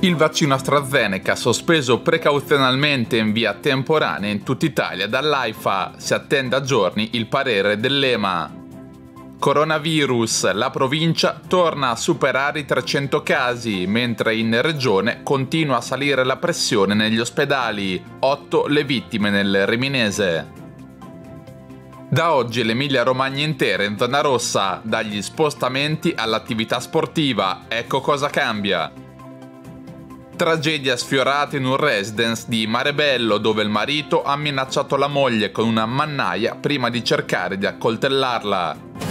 Il vaccino AstraZeneca, sospeso precauzionalmente in via temporanea in tutta Italia dall'AIFA, si attende a giorni il parere dell'EMA. Coronavirus, la provincia torna a superare i 300 casi, mentre in regione continua a salire la pressione negli ospedali, 8 le vittime nel Riminese. Da oggi l'Emilia Romagna intera in zona rossa, dagli spostamenti all'attività sportiva, ecco cosa cambia. Tragedia sfiorata in un residence di Marebello dove il marito ha minacciato la moglie con una mannaia prima di cercare di accoltellarla.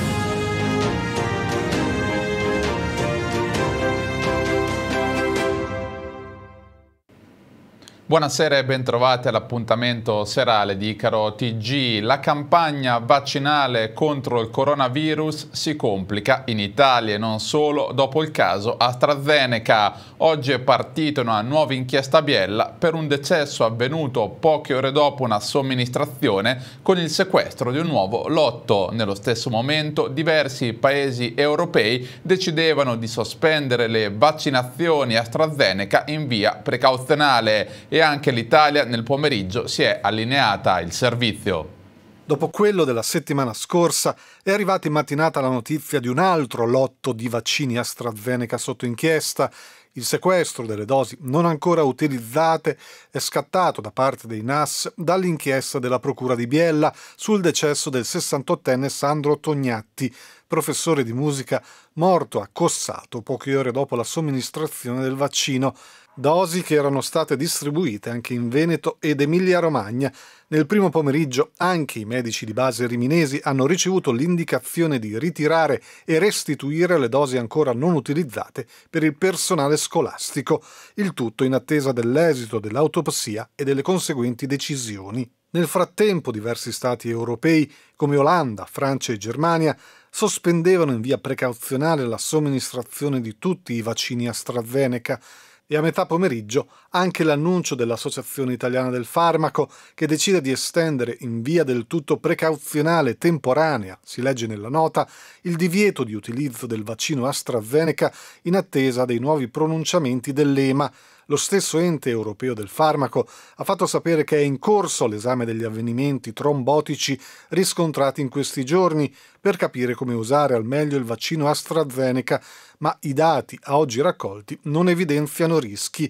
Buonasera e bentrovati all'appuntamento serale di Icaro TG. La campagna vaccinale contro il coronavirus si complica in Italia e non solo dopo il caso AstraZeneca. Oggi è partita una nuova inchiesta a Biella per un decesso avvenuto poche ore dopo una somministrazione con il sequestro di un nuovo lotto. Nello stesso momento diversi paesi europei decidevano di sospendere le vaccinazioni AstraZeneca in via precauzionale e anche l'Italia nel pomeriggio si è allineata il servizio. Dopo quello della settimana scorsa è arrivata in mattinata la notizia di un altro lotto di vaccini AstraZeneca sotto inchiesta. Il sequestro delle dosi non ancora utilizzate è scattato da parte dei NAS dall'inchiesta della Procura di Biella sul decesso del 68enne Sandro Tognatti, professore di musica, morto accossato poche ore dopo la somministrazione del vaccino, dosi che erano state distribuite anche in Veneto ed Emilia-Romagna. Nel primo pomeriggio anche i medici di base riminesi hanno ricevuto l'indicazione di ritirare e restituire le dosi ancora non utilizzate per il personale scolastico, il tutto in attesa dell'esito dell'autopsia e delle conseguenti decisioni. Nel frattempo diversi stati europei come Olanda, Francia e Germania sospendevano in via precauzionale la somministrazione di tutti i vaccini AstraZeneca e a metà pomeriggio anche l'annuncio dell'Associazione Italiana del Farmaco che decide di estendere in via del tutto precauzionale e temporanea, si legge nella nota, il divieto di utilizzo del vaccino AstraZeneca in attesa dei nuovi pronunciamenti dell'EMA lo stesso ente europeo del farmaco ha fatto sapere che è in corso l'esame degli avvenimenti trombotici riscontrati in questi giorni per capire come usare al meglio il vaccino AstraZeneca, ma i dati a oggi raccolti non evidenziano rischi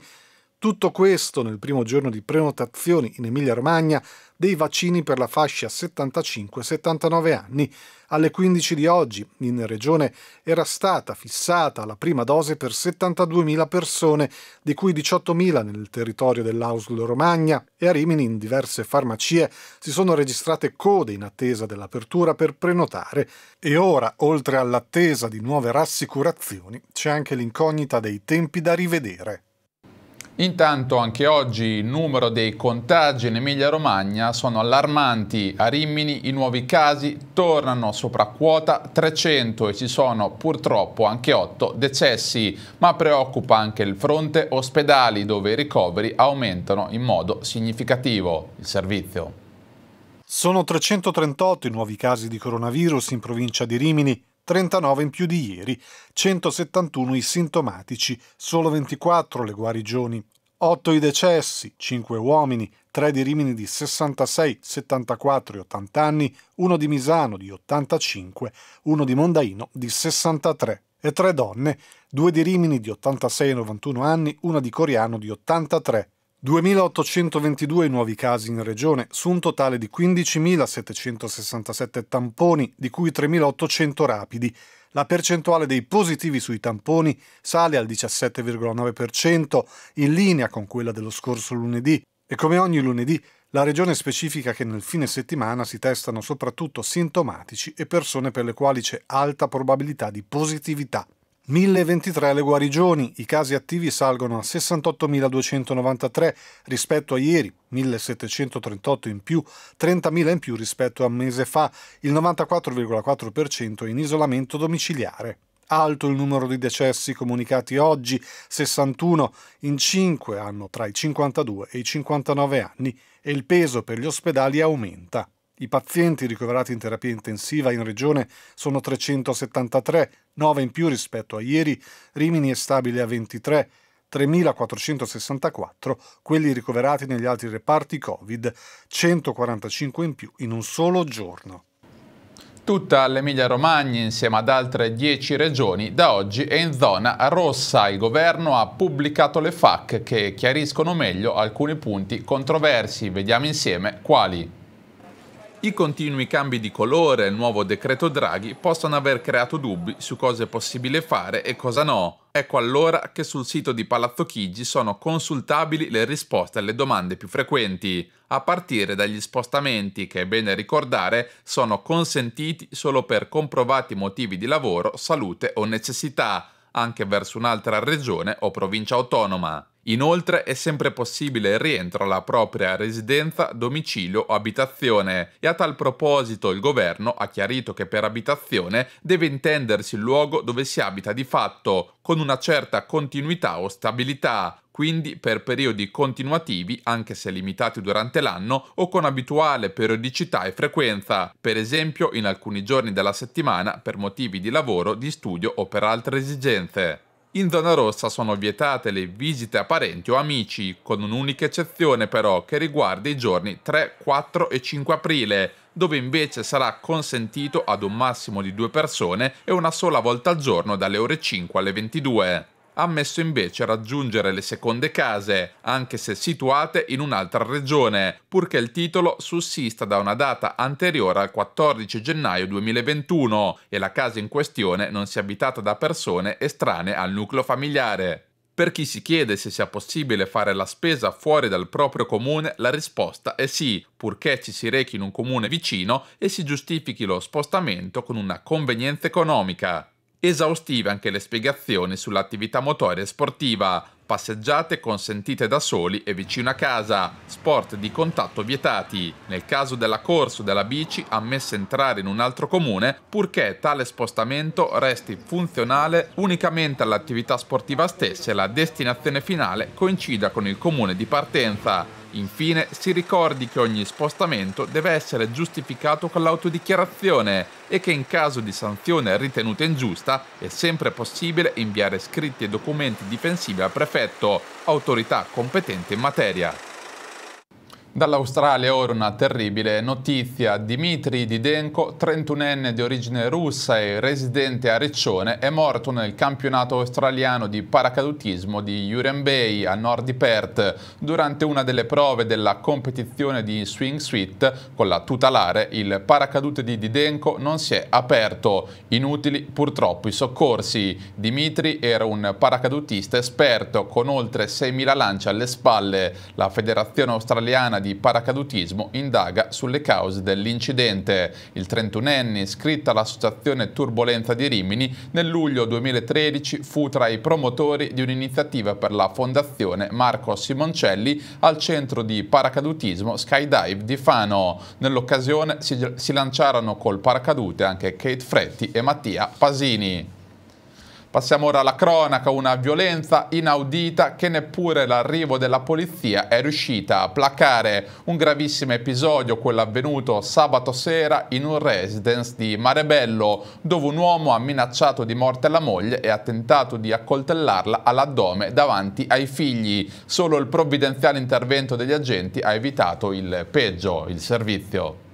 tutto questo nel primo giorno di prenotazioni in Emilia-Romagna dei vaccini per la fascia 75-79 anni. Alle 15 di oggi in regione era stata fissata la prima dose per 72.000 persone, di cui 18.000 nel territorio dellauslo Romagna e a Rimini in diverse farmacie si sono registrate code in attesa dell'apertura per prenotare e ora, oltre all'attesa di nuove rassicurazioni, c'è anche l'incognita dei tempi da rivedere. Intanto anche oggi il numero dei contagi in Emilia-Romagna sono allarmanti. A Rimini i nuovi casi tornano sopra quota 300 e ci sono purtroppo anche 8 decessi, ma preoccupa anche il fronte ospedali dove i ricoveri aumentano in modo significativo. Il servizio. Sono 338 i nuovi casi di coronavirus in provincia di Rimini, 39 in più di ieri, 171 i sintomatici, solo 24 le guarigioni, 8 i decessi, 5 uomini, 3 di Rimini di 66, 74 e 80 anni, 1 di Misano di 85, 1 di Mondaino di 63 e 3 donne, 2 di Rimini di 86 e 91 anni, 1 di Coriano di 83 2.822 nuovi casi in regione, su un totale di 15.767 tamponi, di cui 3.800 rapidi. La percentuale dei positivi sui tamponi sale al 17,9%, in linea con quella dello scorso lunedì. E come ogni lunedì, la regione specifica che nel fine settimana si testano soprattutto sintomatici e persone per le quali c'è alta probabilità di positività. 1023 le guarigioni, i casi attivi salgono a 68.293 rispetto a ieri, 1.738 in più, 30.000 in più rispetto a un mese fa, il 94,4% in isolamento domiciliare. Alto il numero di decessi comunicati oggi, 61 in 5 hanno tra i 52 e i 59 anni e il peso per gli ospedali aumenta. I pazienti ricoverati in terapia intensiva in regione sono 373, 9 in più rispetto a ieri, Rimini è stabile a 23, 3.464 quelli ricoverati negli altri reparti Covid, 145 in più in un solo giorno. Tutta l'Emilia Romagna insieme ad altre 10 regioni da oggi è in zona rossa. Il governo ha pubblicato le FAC che chiariscono meglio alcuni punti controversi. Vediamo insieme quali. I continui cambi di colore e il nuovo decreto Draghi possono aver creato dubbi su cosa è possibile fare e cosa no. Ecco allora che sul sito di Palazzo Chigi sono consultabili le risposte alle domande più frequenti, a partire dagli spostamenti che, è bene ricordare, sono consentiti solo per comprovati motivi di lavoro, salute o necessità, anche verso un'altra regione o provincia autonoma. Inoltre è sempre possibile il rientro alla propria residenza, domicilio o abitazione e a tal proposito il governo ha chiarito che per abitazione deve intendersi il luogo dove si abita di fatto, con una certa continuità o stabilità, quindi per periodi continuativi, anche se limitati durante l'anno, o con abituale periodicità e frequenza, per esempio in alcuni giorni della settimana per motivi di lavoro, di studio o per altre esigenze. In zona rossa sono vietate le visite a parenti o amici, con un'unica eccezione però che riguarda i giorni 3, 4 e 5 aprile, dove invece sarà consentito ad un massimo di due persone e una sola volta al giorno dalle ore 5 alle 22 ammesso invece raggiungere le seconde case, anche se situate in un'altra regione, purché il titolo sussista da una data anteriore al 14 gennaio 2021 e la casa in questione non sia abitata da persone estranee al nucleo familiare. Per chi si chiede se sia possibile fare la spesa fuori dal proprio comune, la risposta è sì, purché ci si rechi in un comune vicino e si giustifichi lo spostamento con una convenienza economica. Esaustive anche le spiegazioni sull'attività motoria e sportiva, passeggiate consentite da soli e vicino a casa, sport di contatto vietati, nel caso della corsa o della bici ammessa entrare in un altro comune purché tale spostamento resti funzionale unicamente all'attività sportiva stessa e la destinazione finale coincida con il comune di partenza, Infine si ricordi che ogni spostamento deve essere giustificato con l'autodichiarazione e che in caso di sanzione ritenuta ingiusta è sempre possibile inviare scritti e documenti difensivi al prefetto, autorità competente in materia. Dall'Australia ora una terribile notizia. Dimitri Didenko, 31enne di origine russa e residente a Riccione, è morto nel campionato australiano di paracadutismo di Urian Bay a nord di Perth durante una delle prove della competizione di swing suite con la tutelare. Il paracadute di Didenko non si è aperto. Inutili purtroppo i soccorsi. Dimitri era un paracadutista esperto con oltre 6.000 lanci alle spalle. La Federazione Australiana di di paracadutismo indaga sulle cause dell'incidente. Il 31enne, iscritto all'associazione Turbolenza di Rimini, nel luglio 2013 fu tra i promotori di un'iniziativa per la fondazione Marco Simoncelli al centro di paracadutismo Skydive di Fano. Nell'occasione si, si lanciarono col paracadute anche Kate Fretti e Mattia Pasini. Passiamo ora alla cronaca, una violenza inaudita che neppure l'arrivo della polizia è riuscita a placare. Un gravissimo episodio, quello avvenuto sabato sera in un residence di Marebello, dove un uomo ha minacciato di morte la moglie e ha tentato di accoltellarla all'addome davanti ai figli. Solo il provvidenziale intervento degli agenti ha evitato il peggio, il servizio.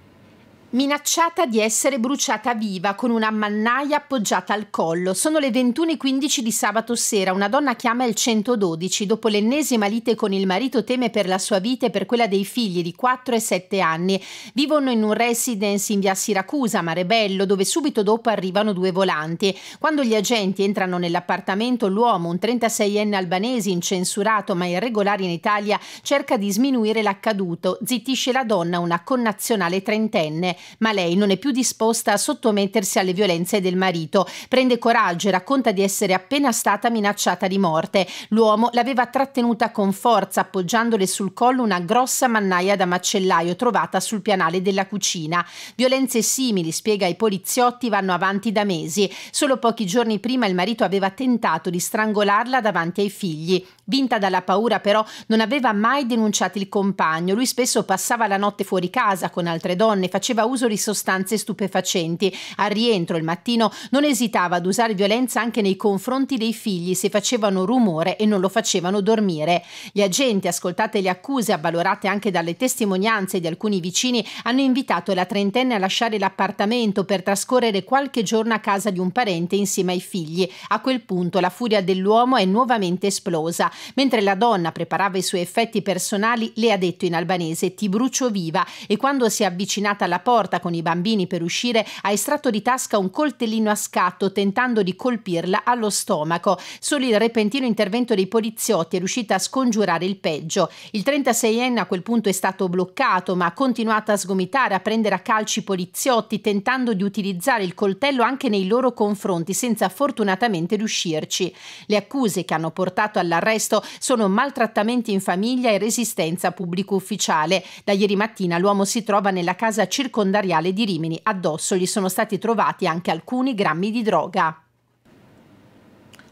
Minacciata di essere bruciata viva con una mannaia appoggiata al collo. Sono le 21.15 di sabato sera. Una donna chiama il 112. Dopo l'ennesima lite con il marito teme per la sua vita e per quella dei figli di 4 e 7 anni. Vivono in un residence in via Siracusa, Marebello, dove subito dopo arrivano due volanti. Quando gli agenti entrano nell'appartamento, l'uomo, un 36enne albanese incensurato ma irregolare in Italia, cerca di sminuire l'accaduto. Zittisce la donna, una connazionale trentenne ma lei non è più disposta a sottomettersi alle violenze del marito. Prende coraggio e racconta di essere appena stata minacciata di morte. L'uomo l'aveva trattenuta con forza, appoggiandole sul collo una grossa mannaia da macellaio trovata sul pianale della cucina. Violenze simili, spiega i poliziotti, vanno avanti da mesi. Solo pochi giorni prima il marito aveva tentato di strangolarla davanti ai figli. Vinta dalla paura però non aveva mai denunciato il compagno. Lui spesso passava la notte fuori casa con altre donne, faceva uso uso di sostanze stupefacenti. Al rientro il mattino non esitava ad usare violenza anche nei confronti dei figli se facevano rumore e non lo facevano dormire. Gli agenti, ascoltate le accuse avvalorate anche dalle testimonianze di alcuni vicini, hanno invitato la trentenne a lasciare l'appartamento per trascorrere qualche giorno a casa di un parente insieme ai figli. A quel punto la furia dell'uomo è nuovamente esplosa. Mentre la donna preparava i suoi effetti personali, le ha detto in albanese ti brucio viva e quando si è avvicinata alla porta sorta con i bambini per uscire, ha estratto di tasca un coltellino a scatto tentando di colpirla allo stomaco. Solo il repentino intervento dei poliziotti è riuscito a scongiurare il peggio. Il 36enne a quel punto è stato bloccato, ma ha continuato a sgomitare, a prendere a calci i poliziotti, tentando di utilizzare il coltello anche nei loro confronti, senza fortunatamente riuscirci. Le accuse che hanno portato all'arresto sono maltrattamenti in famiglia e resistenza pubblico ufficiale. Da ieri mattina l'uomo si trova nella casa circondata circondariale di Rimini. Addosso gli sono stati trovati anche alcuni grammi di droga.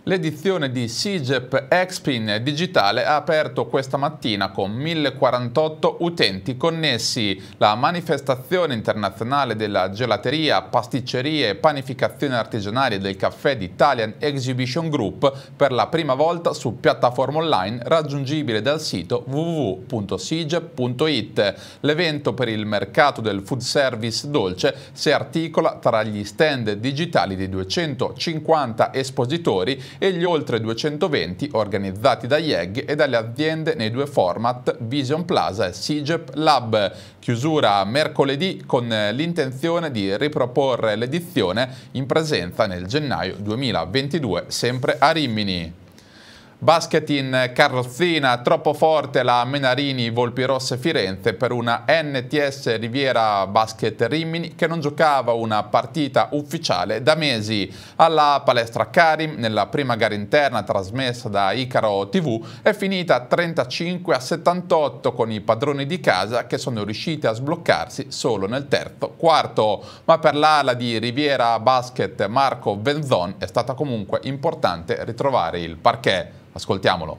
L'edizione di SIGEP Expin Digitale ha aperto questa mattina con 1048 utenti connessi. La manifestazione internazionale della gelateria, pasticcerie e panificazione artigianale del caffè di Italian Exhibition Group per la prima volta su piattaforma online raggiungibile dal sito www.sigep.it. L'evento per il mercato del food service dolce si articola tra gli stand digitali di 250 espositori e gli oltre 220 organizzati da IEG e dalle aziende nei due format Vision Plaza e SIGEP Lab. Chiusura mercoledì con eh, l'intenzione di riproporre l'edizione in presenza nel gennaio 2022 sempre a Rimini. Basket in carrozzina, troppo forte la Menarini Volpirosse Firenze per una NTS Riviera Basket Rimini che non giocava una partita ufficiale da mesi. Alla palestra Karim, nella prima gara interna trasmessa da Icaro TV, è finita 35 a 78 con i padroni di casa che sono riusciti a sbloccarsi solo nel terzo quarto. Ma per l'ala di Riviera Basket Marco Venzon è stata comunque importante ritrovare il parquet. Ascoltiamolo.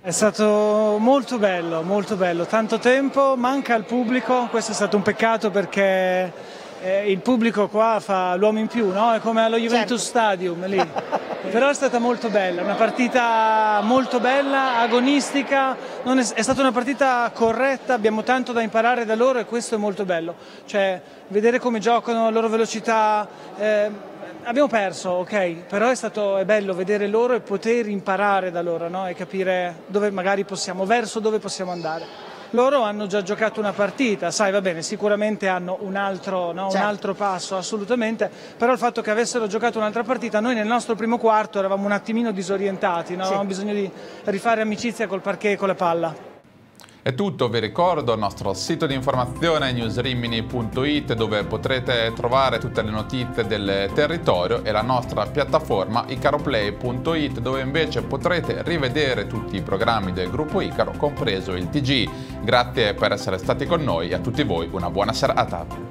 È stato molto bello, molto bello, tanto tempo, manca il pubblico, questo è stato un peccato perché eh, il pubblico qua fa l'uomo in più, no? è come allo certo. Juventus certo. Stadium lì, però è stata molto bella, una partita molto bella, agonistica, è, è, stata una partita corretta, abbiamo tanto da imparare da loro e questo è molto bello, cioè vedere come giocano, la loro velocità. Eh, abbiamo perso, ok, però è stato è bello vedere loro e poter imparare da loro no? e capire dove magari possiamo, verso dove possiamo andare loro hanno già giocato una partita, sai, va bene, sicuramente hanno un altro, no, certo. un altro, passo, assolutamente, però il fatto che avessero giocato un'altra partita, noi nel nostro primo quarto eravamo un attimino disorientati, no? sì. avevamo bisogno di rifare amicizia col parquet e con la palla. È tutto, vi ricordo il nostro sito di informazione newsrimini.it dove potrete trovare tutte le notizie del territorio e la nostra piattaforma icaroplay.it dove invece potrete rivedere tutti i programmi del gruppo Icaro compreso il TG. Grazie per essere stati con noi e a tutti voi una buona serata.